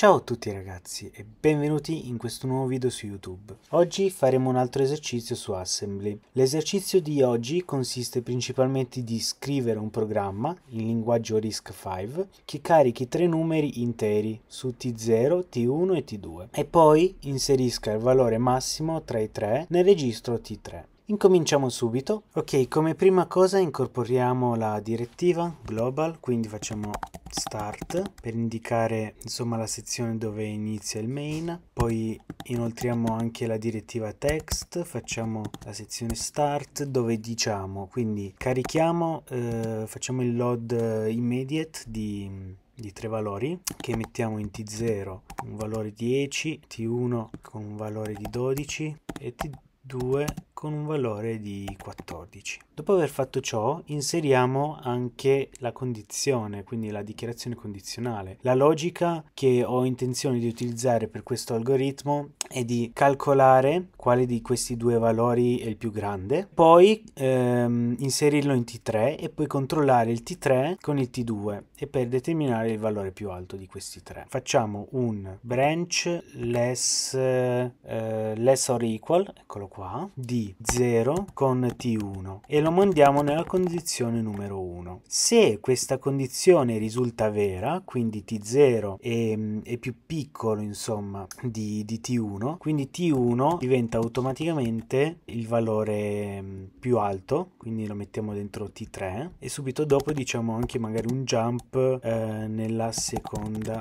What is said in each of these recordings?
Ciao a tutti ragazzi e benvenuti in questo nuovo video su YouTube. Oggi faremo un altro esercizio su Assembly. L'esercizio di oggi consiste principalmente di scrivere un programma in linguaggio RISC-V che carichi tre numeri interi su T0, T1 e T2 e poi inserisca il valore massimo tra i tre nel registro T3. Incominciamo subito. Ok, come prima cosa incorporiamo la direttiva global, quindi facciamo start per indicare insomma la sezione dove inizia il main, poi inoltriamo anche la direttiva text, facciamo la sezione start dove diciamo, quindi carichiamo, eh, facciamo il load immediate di di tre valori che mettiamo in t0 un valore 10 t1 con un valore di 12 e t 2 2 con un valore di 14. Dopo aver fatto ciò inseriamo anche la condizione, quindi la dichiarazione condizionale. La logica che ho intenzione di utilizzare per questo algoritmo è di calcolare quale di questi due valori è il più grande, poi ehm, inserirlo in T3 e poi controllare il T3 con il T2 e per determinare il valore più alto di questi tre. Facciamo un branch less, eh, less or equal, eccolo qua, di 0 con T1 e lo mandiamo nella condizione numero 1. Se questa condizione risulta vera, quindi T0 è, mm, è più piccolo insomma di, di T1, quindi T1 diventa automaticamente il valore mm, più alto, quindi lo mettiamo dentro T3 e subito dopo diciamo anche magari un jump eh, nella seconda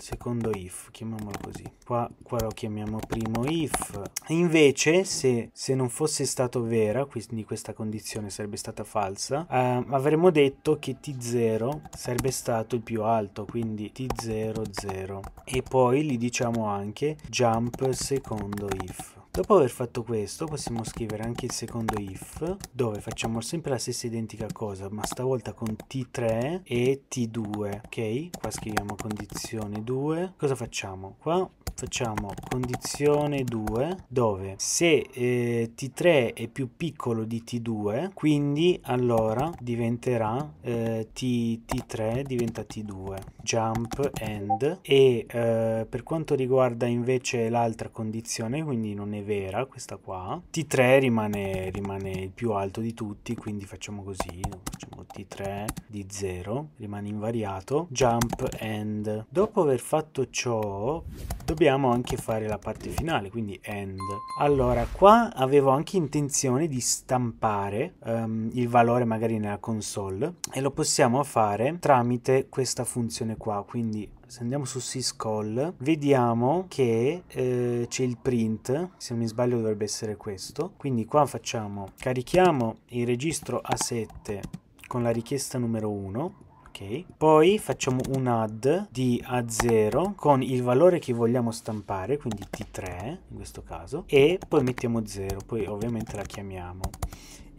secondo if, chiamiamolo così. Qua, qua lo chiamiamo primo if. Invece, se, se, non fosse stato vera, quindi questa condizione sarebbe stata falsa, eh, avremmo detto che t0 sarebbe stato il più alto, quindi t00. E poi gli diciamo anche jump secondo if. Dopo aver fatto questo possiamo scrivere anche il secondo if dove facciamo sempre la stessa identica cosa ma stavolta con t3 e t2 ok? Qua scriviamo condizione 2 cosa facciamo? Qua facciamo condizione 2 dove se eh, t3 è più piccolo di t2 quindi allora diventerà eh, t, t3 diventa t2 jump end e eh, per quanto riguarda invece l'altra condizione quindi non è vera questa qua t3 rimane, rimane il più alto di tutti quindi facciamo così facciamo 23 di 0 rimane invariato jump end dopo aver fatto ciò dobbiamo anche fare la parte finale quindi end allora qua avevo anche intenzione di stampare um, il valore magari nella console e lo possiamo fare tramite questa funzione qua quindi se andiamo su syscall vediamo che eh, c'è il print se non mi sbaglio dovrebbe essere questo quindi qua facciamo carichiamo il registro A7 con la richiesta numero 1 ok poi facciamo un add di a0 con il valore che vogliamo stampare quindi t3 in questo caso e poi mettiamo 0 poi ovviamente la chiamiamo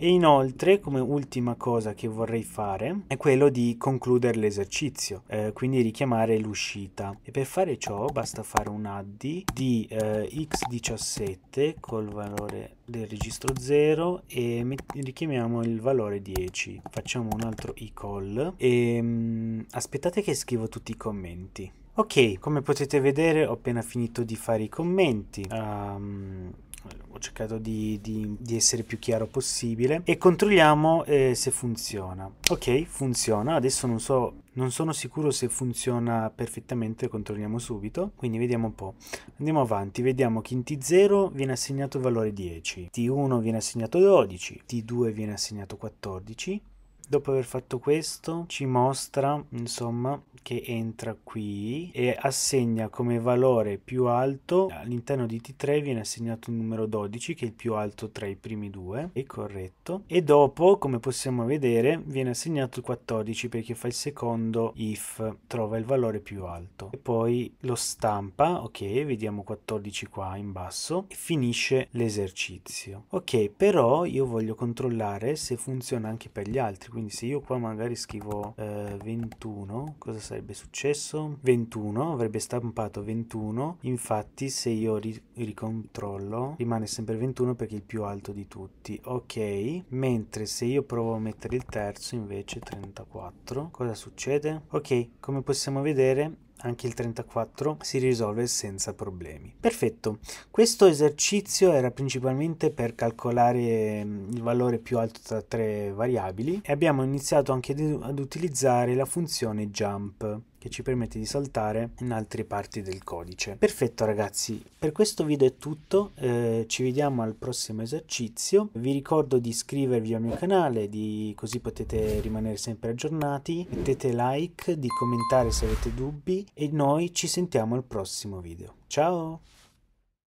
e inoltre, come ultima cosa che vorrei fare, è quello di concludere l'esercizio, eh, quindi richiamare l'uscita. E per fare ciò basta fare un addi di eh, x17 col valore del registro 0 e richiamiamo il valore 10. Facciamo un altro e call e mh, aspettate che scrivo tutti i commenti. Ok, come potete vedere ho appena finito di fare i commenti. Um, cercato di, di, di essere più chiaro possibile e controlliamo eh, se funziona. Ok, funziona, adesso non so non sono sicuro se funziona perfettamente, controlliamo subito. Quindi vediamo un po'. Andiamo avanti, vediamo che in T0 viene assegnato il valore 10, T1 viene assegnato 12, T2 viene assegnato 14, Dopo aver fatto questo ci mostra insomma che entra qui e assegna come valore più alto all'interno di T3 viene assegnato il numero 12 che è il più alto tra i primi due, è corretto, e dopo come possiamo vedere viene assegnato il 14 perché fa il secondo if trova il valore più alto e poi lo stampa, ok, vediamo 14 qua in basso e finisce l'esercizio. Ok, però io voglio controllare se funziona anche per gli altri, quindi se io qua magari scrivo eh, 21 cosa sarebbe successo 21 avrebbe stampato 21 infatti se io ri ricontrollo rimane sempre 21 perché è il più alto di tutti ok mentre se io provo a mettere il terzo invece 34 cosa succede ok come possiamo vedere anche il 34 si risolve senza problemi. Perfetto, questo esercizio era principalmente per calcolare mm, il valore più alto tra tre variabili e abbiamo iniziato anche ad utilizzare la funzione jump che ci permette di saltare in altre parti del codice. Perfetto ragazzi, per questo video è tutto, eh, ci vediamo al prossimo esercizio, vi ricordo di iscrivervi al mio canale di, così potete rimanere sempre aggiornati, mettete like, di commentare se avete dubbi e noi ci sentiamo al prossimo video. Ciao!